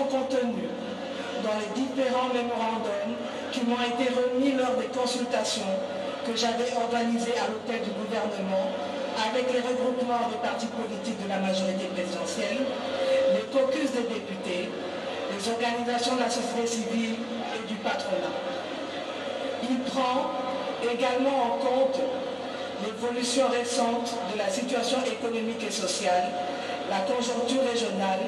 contenu dans les différents mémorandums qui m'ont été remis lors des consultations que j'avais organisées à l'hôtel du gouvernement avec les regroupements des partis politiques de la majorité présidentielle, les caucus des députés, les organisations de la société civile et du patronat. Il prend également en compte l'évolution récente de la situation économique et sociale, la conjoncture régionale,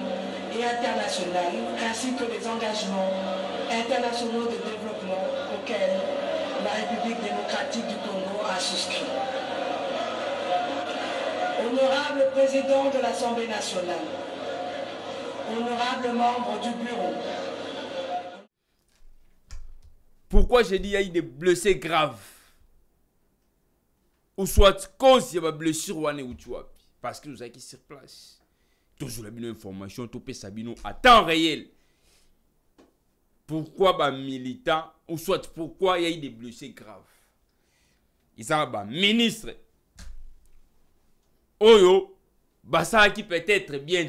et internationale, ainsi que les engagements internationaux de développement auxquels la République démocratique du Congo a souscrit. Honorable président de l'Assemblée nationale, honorable membre du bureau, pourquoi j'ai dit il y a eu des blessés graves Ou soit cause il y a des blessure ou tu Parce que nous avons sur place la bino information topesa Sabino à temps réel pourquoi bah, militant ou soit pourquoi y a eu des blessés graves un bah, ministre. oyo oh, bah, qui peut-être bien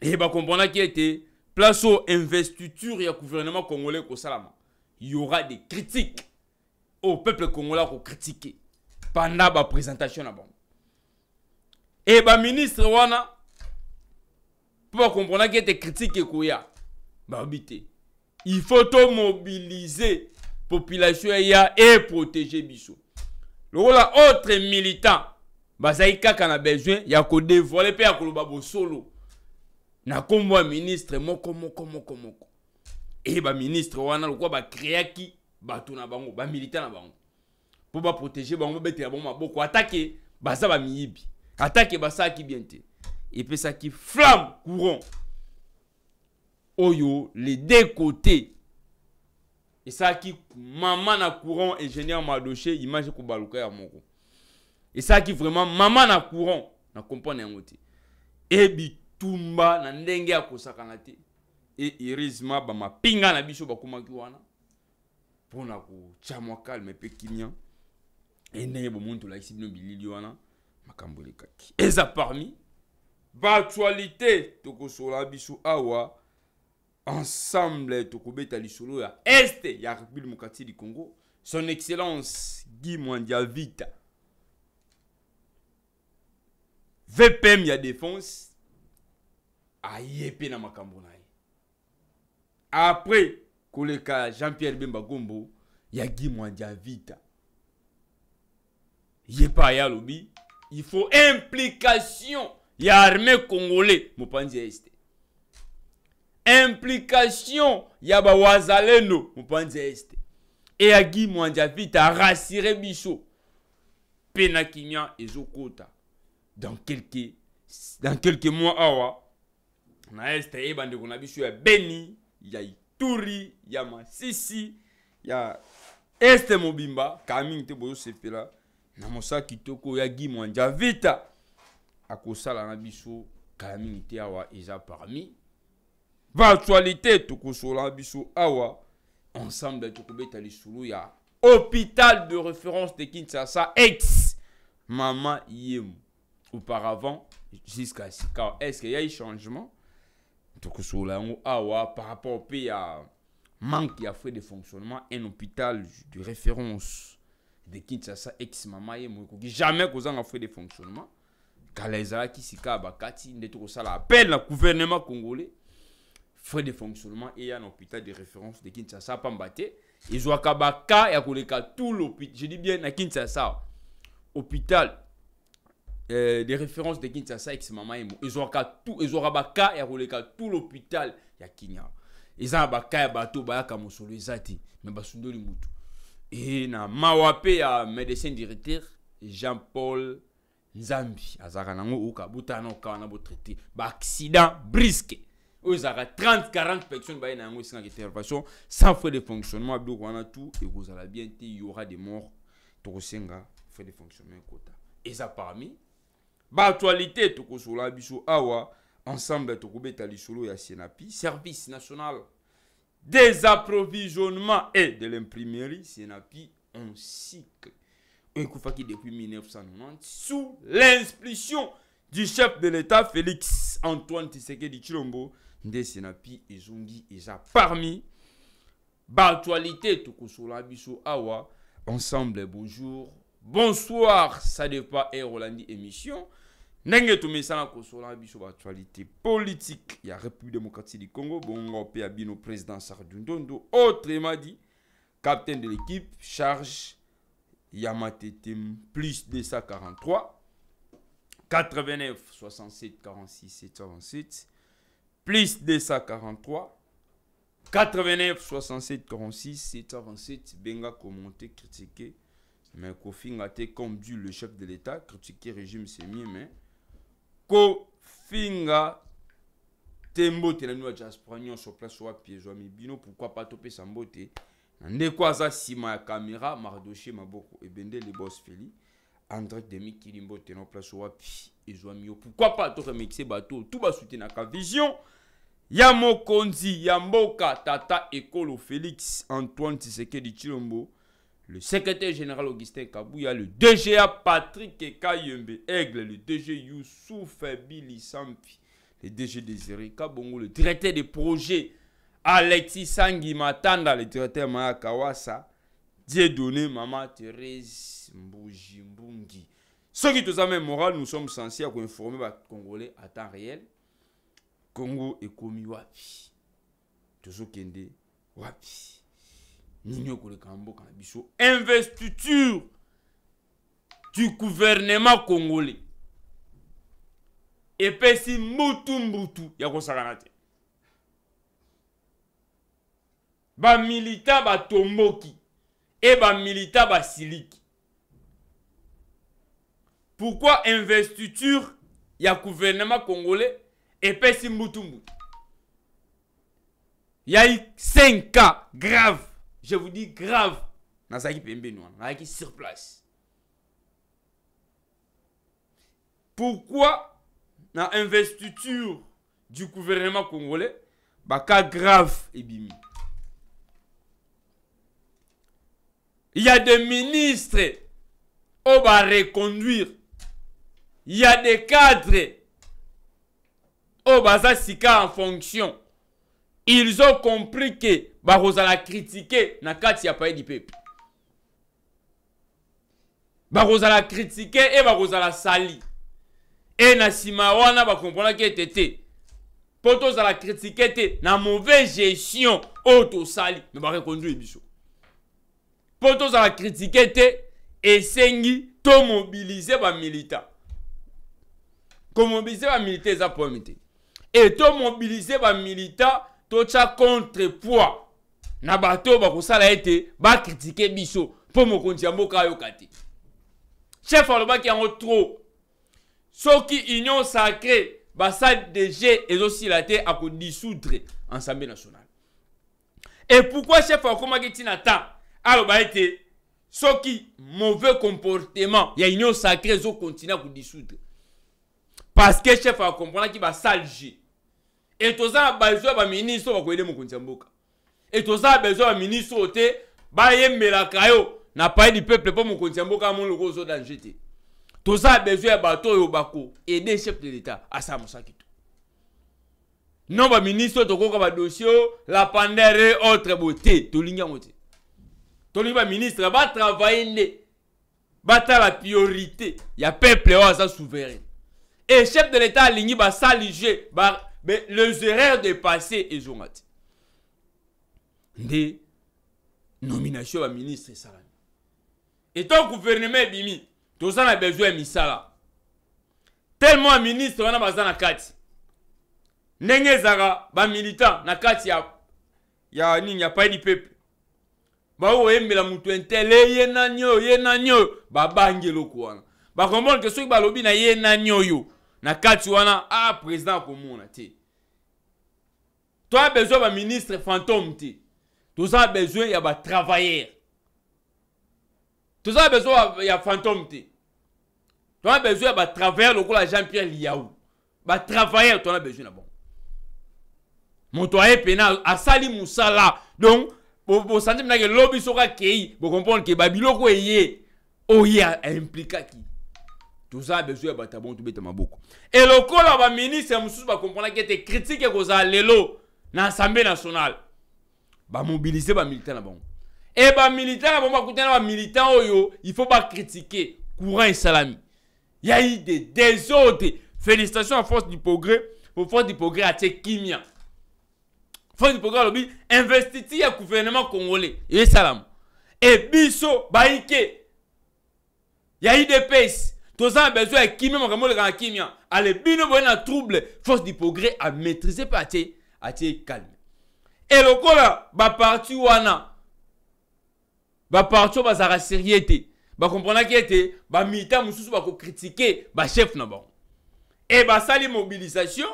Et e a ete place investitures et au gouvernement congolais Il y aura des critiques au peuple congolais pendant présentation présentation la banque. Eh, ba ministre wana comprendre que tes critiques ekoya bah obité. il faut mobiliser population y'a et protéger biso lokola autre militant bazali kaka na besoin ya les mpe ya koloba bosolo na kombo ministre moko moko moko moko eh, ba ministre wana lokola bakreaki bato na bango militant na bango ba protéger bango ya bon maboko atake baza miibi Attaque eh ben, atake qui bien te qui flamme courant oyo oh, les deux côtés et ça qui maman na courant ingénieur madoche image ekobaluka et ça qui vraiment maman na courant na comprendre yango et e bitumba na ndenge ya et te ba ma pinga na biso komaki wana mpona kotya mwa calme Et ne e muntu la ici no bilili wana et ça eza parmi actualité, Sola bisou awa ensemble beta lisolo ya este ya république du congo son excellence guy mwandia vita vpm ya défense a na makambo après koleka jean pierre bemba gombo ya guy mwandia vita yepa yalobi il faut implication ya armée congolais mopanzi ya este implication ya Wazaleno. mopanzi ya este eyaki mwanza vite arasire biso Bicho. na et zokota. dans quelque dans quelques mois awa na este ye bandeko na biso ya beni ya ituri ya masisi ya este mobimba Kaming te là namosa kitokoyagi kitoko ya gi mwanja vita akosala na biso kala mingi te awa eza parmi baactualité tokosola na biso awa ensemble tokobeta lisolo ya hôpital de référence de kinshasa ex mama yemo auparavant jusqu'à sika est-ce qu'il y a eu changement tokosola yango awa par rapport mpe ya manque ya frais de fonctionnement un hôpital de référence de kinshasa ex et moi qui jamais kozanga frais de fonctionnement kala ezalaki sika ya bakati ça la appel le gouvernement congolais frais de fonctionnement a un hôpital de référence de kinshasa pamba et ezwaka a ya koleka tout l'hôpital je dis bien na kinshasa hôpital Euh, de référence de Kinshasa ex moi ils ont tout et a ya koleka tout l'hôpital ya Kinya eza na baka ya bato bayaka mosolo eza mais me basundoli mutu et mawa mpe ya médecin directeur jean paul nzambi azalaka nango oka botana oka wana botraite accident brisque oyo 30 40 personnes ba na yango esengaka intervention sans frais de fonctionnement ya biloko wana tout ekozala bien des morts. de mort tokosenga frais de fonctionnement Et ça parmi baactualité tokosola biso awa ensemble tokobeta lisolo ya senapi service national des approvisionnements et de l'imprimerie, Senapi en cycle. Un coup depuis 1990, sous l'inspiration du chef de l'État Félix Antoine Tshisekedi Chilombo, des Senapi et Zongi et parmi l'actualité Tokosola Biso Awa, ensemble, bonjour, bonsoir, ça dépend et Rolandi émission ndenge ko kosola biso actualité politique ya république démocratique du congo bongo mpe bino président autre autrement dit capitaine de l'équipe charge ma tête plus 243 89 67 46 727 plus 243 89 67 46 727 benga commenté critiqué, mais Kofi Ngate comme le chef de l'État critiquer régime c'est mieux mais kofinga te tembo na bino ya diaspora nyonso place wapi mi bino pourquoi pas topesa mbote na ndeko aza sima ya kamera mardoche ebende les boss feli andré demi kilimbo te na place wapi ezwami yo pas pa toremekise bato oyo tu ka vision ya mokonzi ya mboka tata ekolo félix antoine Di chilombo le secrétaire général Augustin Kabouya, le DGA Patrick Ekayembe Aigle, le DG Youssouf Sampi, le DG Désiré Kabongo, le directeur des projets Alexis Sangi Matanda, le directeur Maya Kawasa, Dieudonné Maman Thérèse Mbungi. Ceux qui tous même moral, nous sommes censés informer les Congolais à temps réel. Congo est commis wapi. Toujours kende wapi. Mm. investiture du gouvernement congolais epesi mbutu Ba ya ba Tomoki et ba militant ba siliki. pourquoi investiture ya gouvernement congolais Et Il y a eu 5 cas Graves je vous dis grave dans ce hein. qui est sur place pourquoi dans investiture du gouvernement congolais grave il y a des ministres va reconduire il y a des cadres au baza en fonction ils ont compris que la critiquer na kati ya paye critiquer et kritike e bakozala sali Et na sima wana bakomponaki ete te mpo la critiquer te na mauvaise gestion auto sali tosali me barekonduire biso mpo la kritike te esengi e e za ça komobilize Et to mobiliser ba militant, to bamilita contre contrepoids na bato bakosala ete bakritike biso pour mokonzi ya mboka Chef chef alobaki yango tro soki union sacré la tête ezosila te en ensemble nationale Et pourquoi chef akomaki ntina temps aloba ete soki mauvais comportement ya union sacré ezokontinue dissoudre. parce que chef akomprenaki basali g Et toza na bazo ya baministre oyo bakoyede mokonzi ya mboka et tout ça a besoin de ministre oyo te bayemelaka yo na paye du peuple mpo mon ya mboka ya moloko ozo Tout ça a besoin bateau bato oyo bakoaide chef de l'état À ça, mosaki to non baministre oyo bah, la badossier oyo lapandere autre boye Tout tolingi yango ministre va travailler, va bah, ta la priorité Il y ya peuple à oh, sa souverain Et chef de l'état alingi va ba, les erreurs de passé et te nde nomination ya baministre esalami etan guvernema ebimi toza na besoin ya misala tellement baministre wana baza na kati ndenge ezalaka bamilitant na kati ya, ya nini ya pai lipepe baoyo oyembela motu intele ye nani oyo ye nani oyo babangi eloko wana bakomprendre ke soki balobi na ye nani oyo na kati wana a ah, président akomona te toa besoin baministre fantôme te Tout ça a besoin de travailler. Tout ça a besoin de fantôme ça a besoin de travailler coup de jean pierre liau ça a besoin mon bango pénal, à pena moussa là. donc pour sentir que sera bosanti oh, sera qui est akei que Babylon est impliqué. Tout ça a besoin de Et le ya et le maboko e lokola comprendre que bacomprendaki ete critique ekozala lelo dans l'assemblée nationale va mobiliser militants. Eh, militants. les militants, militants, oh, ne faut pas critiquer oyo il faut critiquer courant y ya eu des désordres félicitations à force du progrès pour force du progrès à kimia force du progrès Investit investiture gouvernement congolais et et salam. biso y ya eu des Tout ça a besoin à kimia makambo vous na kimia bien bino trouble force du progrès maîtrisé maîtriser. à atie calme et eh, le cola, va parti wana. Va parti bah zara sérieté. Va comprendre qui était, va mita mususu va critiquer le chef na bon. Et va ça mobilisation, mobilisation,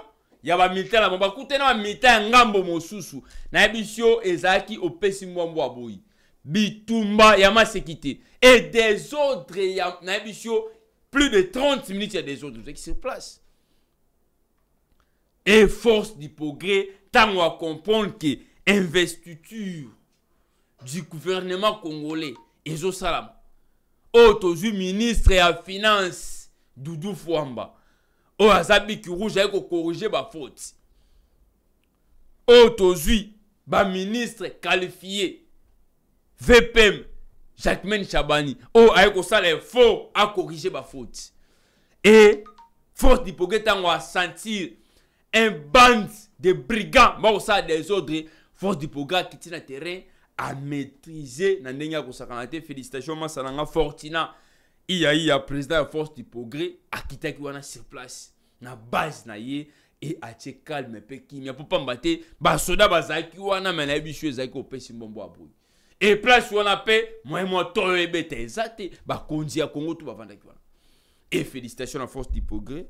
y a Va mita la bon bah coûter na mita ngambo mususu. Na bisio ezaki opesi mwambo aboyi. Bitumba ya y et eh, des autres ya na plus de 30 minutes il y a des autres qui se placent. Et eh, force du progrès Tant à comprendre que investiture du gouvernement congolais au oyo du ministre la finance Doudou fwamba oyo oh, du ministre rouge ma faute. au oh, oyo ba ministre qualifié, vpm jacmain chabani oyo Et, à corriger et, faute. Et force sentir sentir un bande des brigands, ça des ordres, force du programme qui tient terrain à maîtriser. Nandenya Kosakanate, félicitations, Massananga Fortina. Il y a eu président de force du progrès, à Wana sur place, na base na ye, et à te calme, pe kimia, pour pas mbate, basoda bazaki wana, mais na ebishu ezaki au mbombo aboui. Et place wana pe, moi moi toyo ebete, eh ezate, bakonzi ya Congo tout bavandaki wana. Et félicitations à forces force du progrès,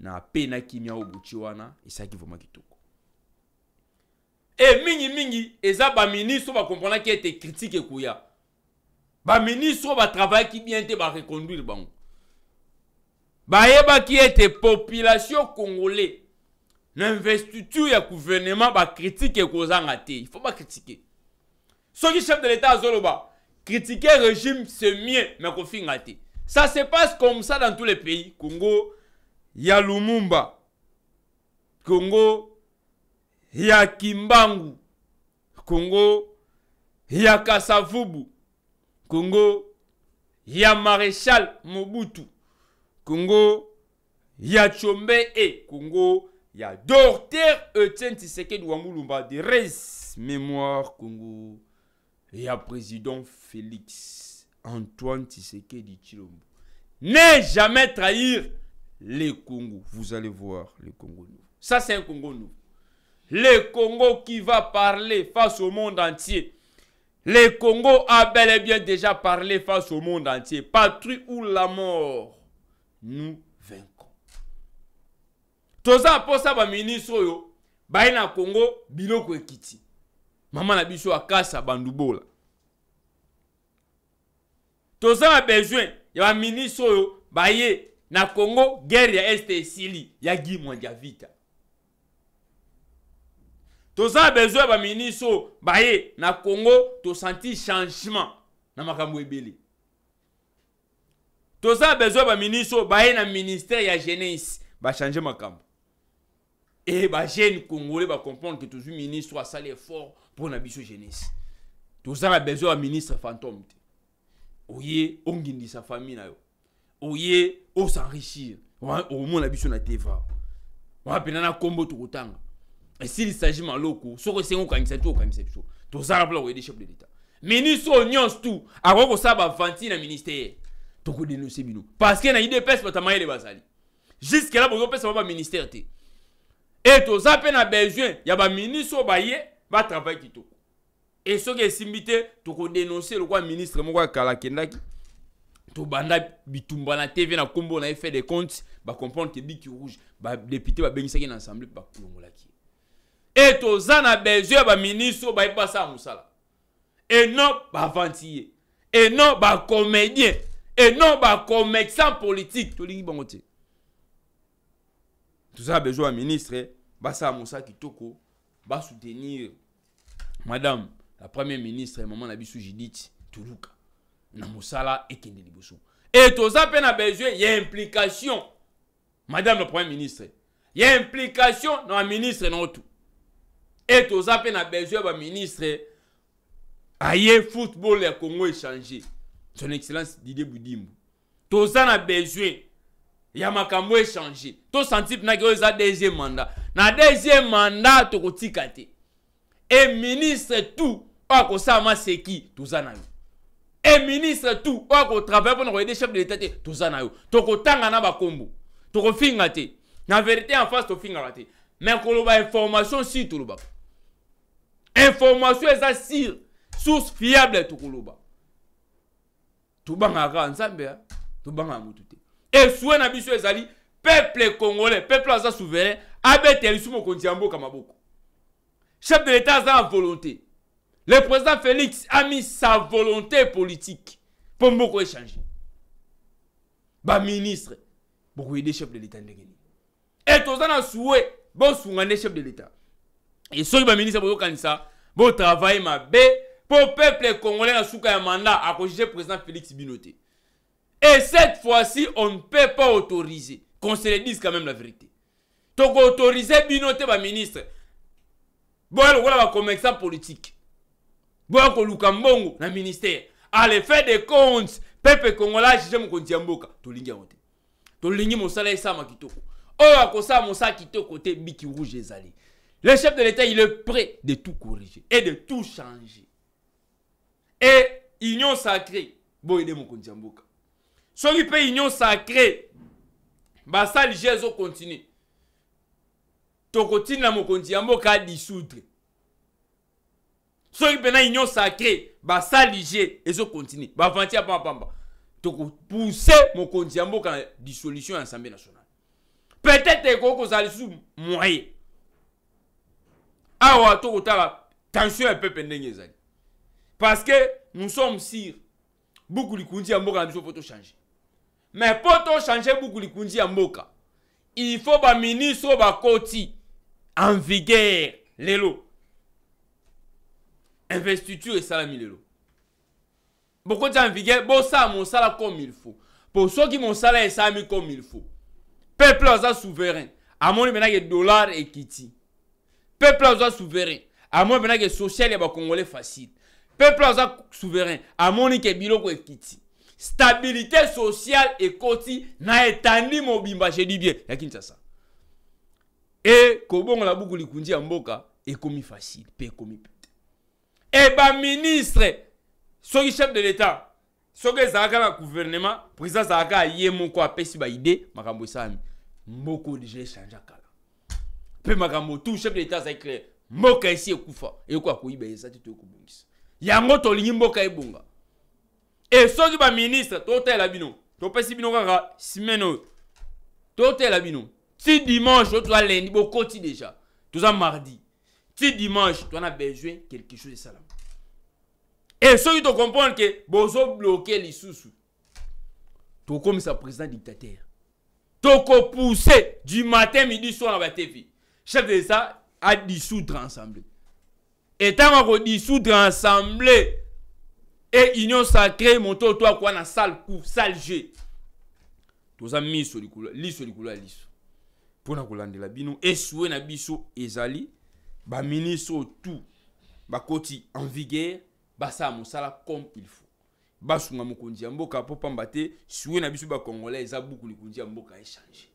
na pe na kimia obuchi wana, qui vraiment kitoko. Et eh, mingi mingimingi ministre ba comprendre qui était critique ministre ba travail reconduire. bien te Ba yeba qui était population congolais L'investiture et ya gouvernement Il Il faut critiquer. critiquer. soki chef de l'état azoloba critiquer régime c'est mieux mais kofi ngate. ça se passe comme ça dans tous les pays congo ya congo ya Kimbangu Congo ya Kasavubu Congo ya Maréchal Mobutu Congo ya Chombe et Congo ya Docteur Etienne Tshisekedi Wangulumba de Rez Mémoire Congo ya Président Félix Antoine Tshisekedi Chilombo. Ne jamais trahir les Congo. Vous allez voir les Congo nouveau. Ça, c'est un Congo nouveau le Congo qui va parler face au monde entier. Le Congo a bel et bien déjà parlé face au monde entier. Patrie ou la mort, nous vaincons. Toza ça ba ministre yo, baina Congo biloko ekiti. Maman abiso akasa bandubola. Toza a besoin ya un ministre yo baye na Congo guerre ya est sili, ya Guy vita ça besoin ba ministre, oyo baye na congo senti changement na makambo ebele ça besoin ba ministre, oyo baye na ministère ya jeunesse bachange makambo ba jeune congolais comprendre que toujours ministre oyo salé fort pour na biso jeunesse ça a besoin ya ministre fantôme te oye sa famille na yo Au moins la biso na teva wana pina na tout autant esili sagi maloko soki c'est tout, to okanisa biso Arabes mpona koyede chef de l'état ministre oyo quoi ça va kosala dans e na ministère tokodenonse bino parceke na idps bato mayele bazali juske la bozopesa bao baministère Et e toza mpe na besoin ya baministre oyo baye batravaille kitoko e soki esimbi te tokodenonse lokwa ministre moko akala akendaki bander bitumba na tv na combo na a fait des comptes bacomprendre ke bah, bah, bah, qui rouge député va babengisaki na assemblée mpe bakulongolaki et tous ça na besoin Et non, ba bayeba Et mosala ba et non non, ba sans politique tolingi bango te toza na besoin sa moussa à toko, ba soutenir madame la Première ministre eh, maman la bisou judith toluka na et kende libosou. Et toza mpe na besoin a implication madame la Première ministre eh. y a implication ministre ministre non tout et toza mpe na besoin ministre baministre aye football ya congo e changé. son excellence didie budimbu toza na besoin ya makambo échange e tosanti mpenaki oyo eza deuxième mandat na deuxième mandat tokotika te e ministre tout c'est qui seki toza na yo Et ministre tout oyo travail pour koyede chef de l'état te toza na yo tokotanga na bakombo tokofinga te na vérité en face Mais te on a information si tolobaka information eza sire source fiable le monde a tout Et tout le Et souhait na biso le peuple congolais peuple a souverain abetela lisu mon ya comme Le chef de l'état a volonté le président félix a mis sa volonté politique pour échanger. ministre ministre, beaucoup le chef de l'état Et tout ça e souhait bon bon des chef de l'état et ça, baministre ma travailler pour le peuple congolais na suka ya mandat le président félix Binoté. et cette fois-ci on ne peut pas autoriser qu'on se le dise quand même la vérité tokoautorize bino ministre, bon voilà ma commerçant politique Bon koluka mbongo na ministère À des des le peuple congolais ajuge mokonzi ya mboka tolingi yango te tolingi mosala à ça mon salaire est kitoko côté, oh, biki rouge allé. Le chef de l'État, il est prêt de tout corriger et de tout changer. Et union sacrée, mon mokonzi Soit il pe union sacrée, basali Jésus continue. Tokotina mokonzi à dissoudre. Soit pe une union sacrée, basali Jésus continue. Ba vantia pam, pam, Toko pousser mokonzi dissolution à l'Assemblée nationale. Peut-être que vous allez sous moyen awa un tension un pepe ndenge parce que nous sommes sur beaucoup de ya mboka na biso pour changer. mais de changer beaucoup likunzi ya mboka il faut ministre ba koti en vigueur lelo investiture et salami lelo bokoti en vigueur mon salaire comme il faut pour ceux qui mon salaire et salami comme il faut peuple A souverain mon amoni menaki dollar et kiti peuple a souverain amoni que social ya congolais facile peuple a souverain amoni ke biloko ekiti stabilité sociale et koti na mon bimba je dis bien ya kinshasa e la buku likundi ya mboka ekomi facile mpe ekomi Et e ministre, soki chef de l'état soki ezalaka na gouvernement président azalaka ye moko apesi baide makambo esami Moko deja echangeaka mpe chef d'État chef de moka ici Koufa. Et quoi, quoi il ça tu te toyokobongisa yango tolingi mboka ebonga e soki baministre totalela bino topesi bino kaka semaine oyo la bino ti dimanche oyo toza lundi bokoti déjà ça mardi ti dimanche as besoin quelque chose de salam et que que Bozo tocomprendre ke toi comme sa président dictateur poussé du matin midi soir na TV chef de l'État a dissoudre ensemble Et tant qu'on dissoudre ensemble, et union sacrée, mon toi, toi, quoi, dans salle, coup, salle jeu. Tous amis sur le liso, le Pour la bino, et na biso, ezali, ba ministre, tout, ba koti, en vigueur, ba sa, mon sala, comme il faut. Ba sunga, mon mboka, pour pambate, souhait, na biso, ba congolais, za mboka, échanger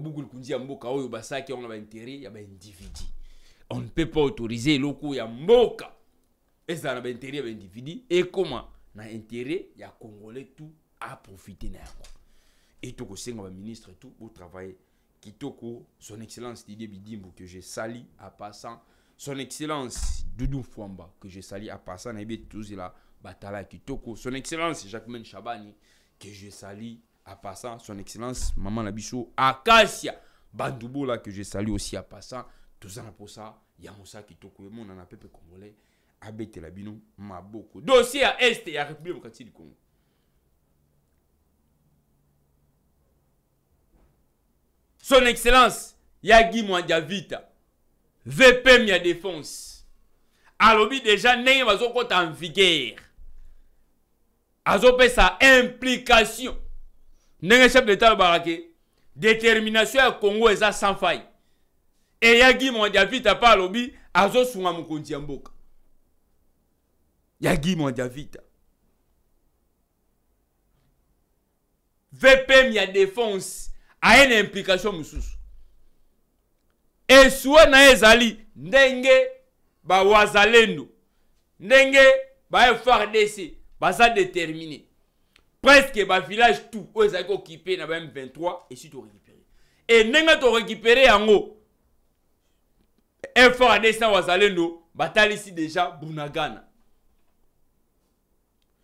po que ya mboka oyo basaki il y a ya baindividi on ne peut pas autoriser eloko ya mboka ezala na baintere ya baindividi ekoma na y ya congolais tu aprofite na yango e ministre, tout tu botravaille kitoko son excellence didier bidimbu que j'ai sali a passant son excellence Doudou fwamba que j'ai sali a passant nayebi ete tozela batala kitoko son excellence jacquemaine chabani que j'ai sali à PASSA, son excellence, Maman Labisso, Acacia, Bandoubo, là, que je salue aussi à passa. tous en pour ça, Yamoussa, Kitoko, monde en a peuple congolais, Abete Labino, Maboko. Dossier à Est et à République démocratique du Congo. Son excellence, Yagi Mwandiavita, VP ya défense. Alobi déjà, n'est pas en vigueur. Azope sa implication. Le chef d'État de Baraké, détermination à congo est sans faille eyaki mondiavita mpe alobi azosunga a ya mboka Yagi mondiavita vpm a défense a une implication Et esuwa na ezali ndenge wazalendo. ndenge ba frdc basa déterminé presque le village tout ils ont occupé na ba m23 tu torécupéré ont e ndenge en yango effort adesa bataille ici déjà bunagana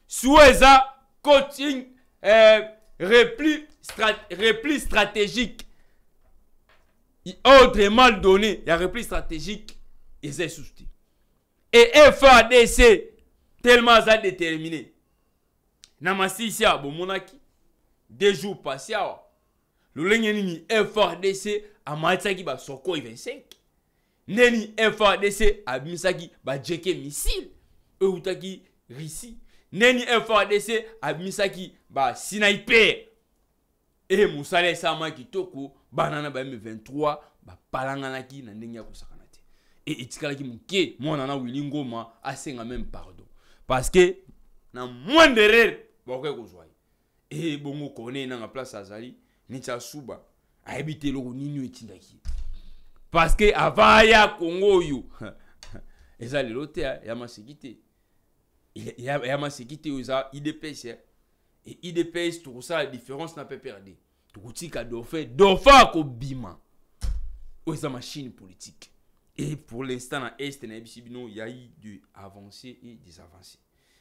suo a coaching euh, repli, strat, repli stratégique ordre mal donné a repli stratégique Et ça et Et effort FADC, tellement ça déterminé Namasi masisi monaki bomonaki deux jours nini awa a nini frdc ba basokoi 25 Neni frdc abimisaki bajeke Jeke oyo eutaki risi Neni frdc ba Sniper. e mosala esalama kitoko toko Banana ba m23 bah, palanganaki na naki ya Et te e etikalaki moke mwana na wili ngoma asenga même pardon parce que na moindre bakoki kozwa e bongo kone nanga place azali neti asuba ayebi te eloko nini oyo etindaki parce que avant aya kongo oyo eza lelo te ah, ya maseki te ya maseki te oyo eza idps ah. tout ça la différence na pprd d'offert d'offert ko bima ou sa machine politique et pour l'instant dans est na y a eu de avancé et des avancés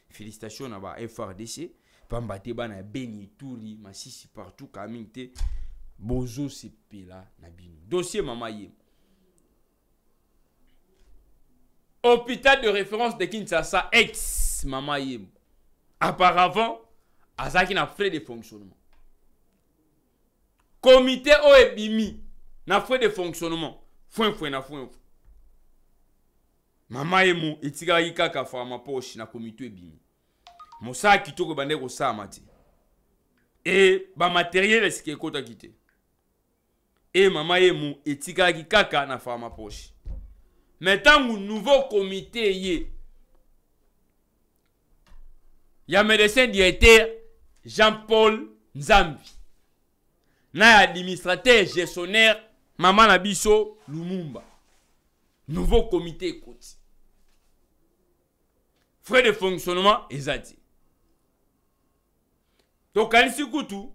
félicitation na ba frdc pamba te bana ya beni eturi masisi partout kaka bozo c'est pila na bino dossier mama yem. hôpital de référence de Kinshasa ex mama à apparemment qui na frais de fonctionnement comité Oebimi. na frais de fonctionnement fwenfwe na fwenfwe mama yemo y kaka poche na comité ebimi mosala e, matériel Et ce matériel e est à maman et mou, et yemu qui kaka na ma poche. Maintenant, le nouveau y y ya médecin directeur jean paul nzambi na administrateur gestionnaire Maman Abisso lumumba nouveau comité ekoti frais de fonctionnement eza donc, de tout,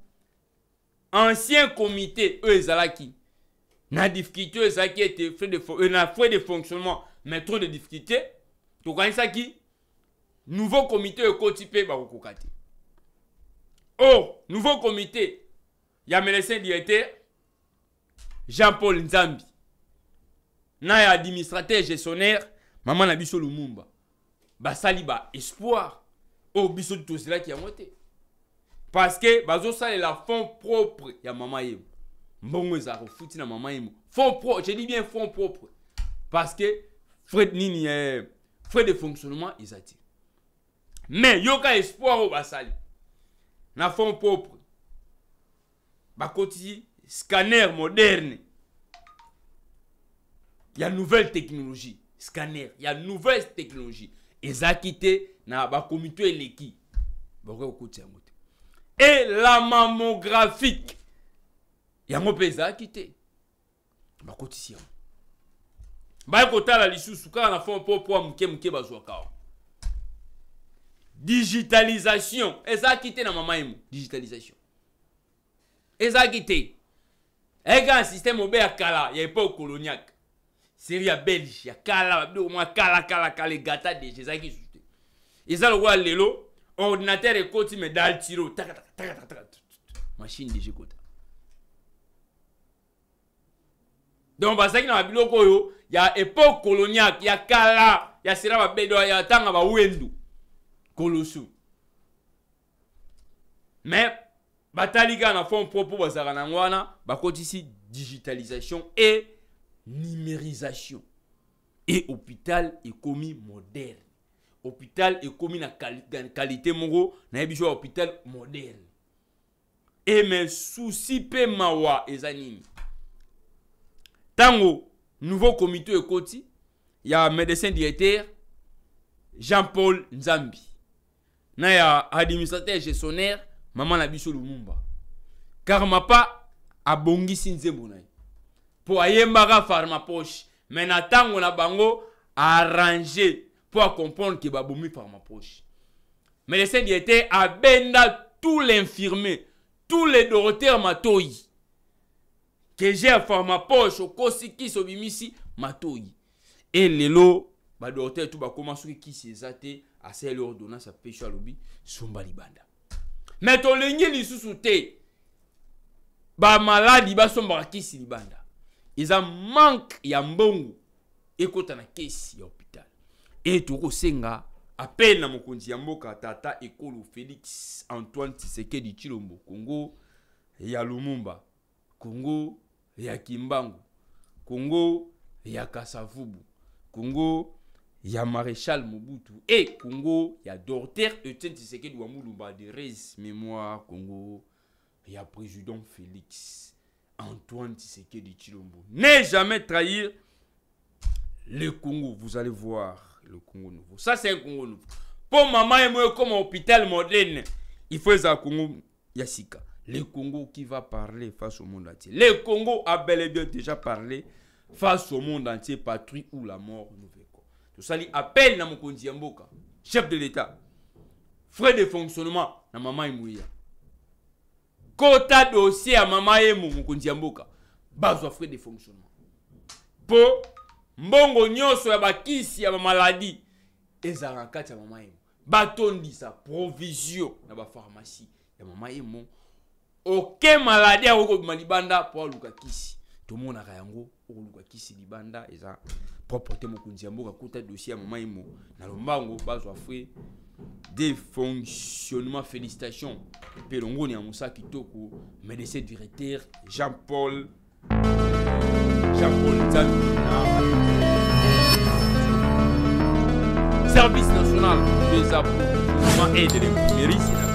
ancien comité ils ezalaki na difficulté fait de ete euh, na fait de fonctionnement mais trop de difficulté tokanisaki nouveau comité oyo ekoti mpe bakokoka Oh, nouveau comité y un médecin directeur jean paul nzambi na a administrateur gestionnaire mama na biso lumumba basali ba espoir tout oh, biso qui a monté parce que est la fond propre y ya mama yebo ils a refouti na maman yebo fond propre je dis bien fond propre parce que frais nini eh, frais de fonctionnement eza dit. mais yoka espoir au basali na fond propre koti, scanner moderne ya nouvelle technologie scanner ya nouvelle technologie ezalaki quitté na bakomito eleki bakoki kokotisa koti et la a mamographique yango mpe ezalaki te bakotisi Ba baya la lisusu kaka na fond mpo poa moke moke bazwaka awa digitalisation ezalaki te na mama emo digitalisation ezalaki te eka système systeme obe ya kala pas epoke coloniaque série ya y ya kala babiloko mwa kala kala, egata deja ezalaki lisusu te eza lokola lelo ordinateur dans le tiro Machine de ekota donc la na il y a époque coloniale il y il kala a sera babedo ya Tangaba Wendou, Colossou. mais batali kaka na fond propre il nango wana ici digitalisation et numérisation et hôpital commis modèle hôpital dans la qualité moko nayebi so hôpital moderne Et mes soucis pe mawa ezanini tango comité, nouveau y ekoti ya médecin directeur jean paul nzambi na ya administrateur gestionnaire maman na biso lumumba kar mapa abongisi nzembo na ye mpo ayembaka farmapoche mais na tango na bango arrange pour comprendre que Baboumi par ma poche. Mais les saints étaient à Benda, tous les infirmés, tous les Dorothées Matoy. Que j'ai faire ma poche, au Kosiki, au Bimisi, Matoy. Et les lots, bah, tout, va bah, commencer qui s'est atté à celle ordonnance à pécho à l'obi, sont balibanda. Mais ton ligné, les sous-soutés, bah, malade, a son s'il libanda. Ils en manque, yambongo. Et bon, écoute, on a caisse, e tokosenga ape na mokonzi ya mboka tata ekolo félix antoine tisekedi chilombo Congo ya lumumba kongo ya kimbangu kongo ya kasavubu kongo ya maréchal mobutu Et Congo, ya dorter etienne tisekedi wa mulumba de res mémoire kongo ya président félix antoine tisekedi chilombo ne jamais trahir le congo vous allez voir le Congo nouveau. Ça, c'est le Congo nouveau. Pour maman et moi, comme hôpital moderne, il faut un Congo Yassika. Le Congo qui va parler face au monde entier. Le Congo a bel et bien déjà parlé face au monde entier, patrie ou la mort Tout ça, il appelle na mon chef de l'État, frais de fonctionnement na maman et Quota dossier à maman et mokonzi Mboka, base frais de fonctionnement. Pour mbongo nyoso ya bakisi ya maladie ezalaka na kati ya mama emo batondisa provision na pharmacie. ya mama emo oke maladi akoki kobima libanda mpo aluka kisi tomonaka yango okoluka kisi libanda eza propre mokonzi ya mboka kuta dossier ya mama emo na lombango bazwa fre de fonctionnement félicitation mpe longoni ya kitoko médecin directeur jean paul konza service national des approvisionnements et de l'imprimerie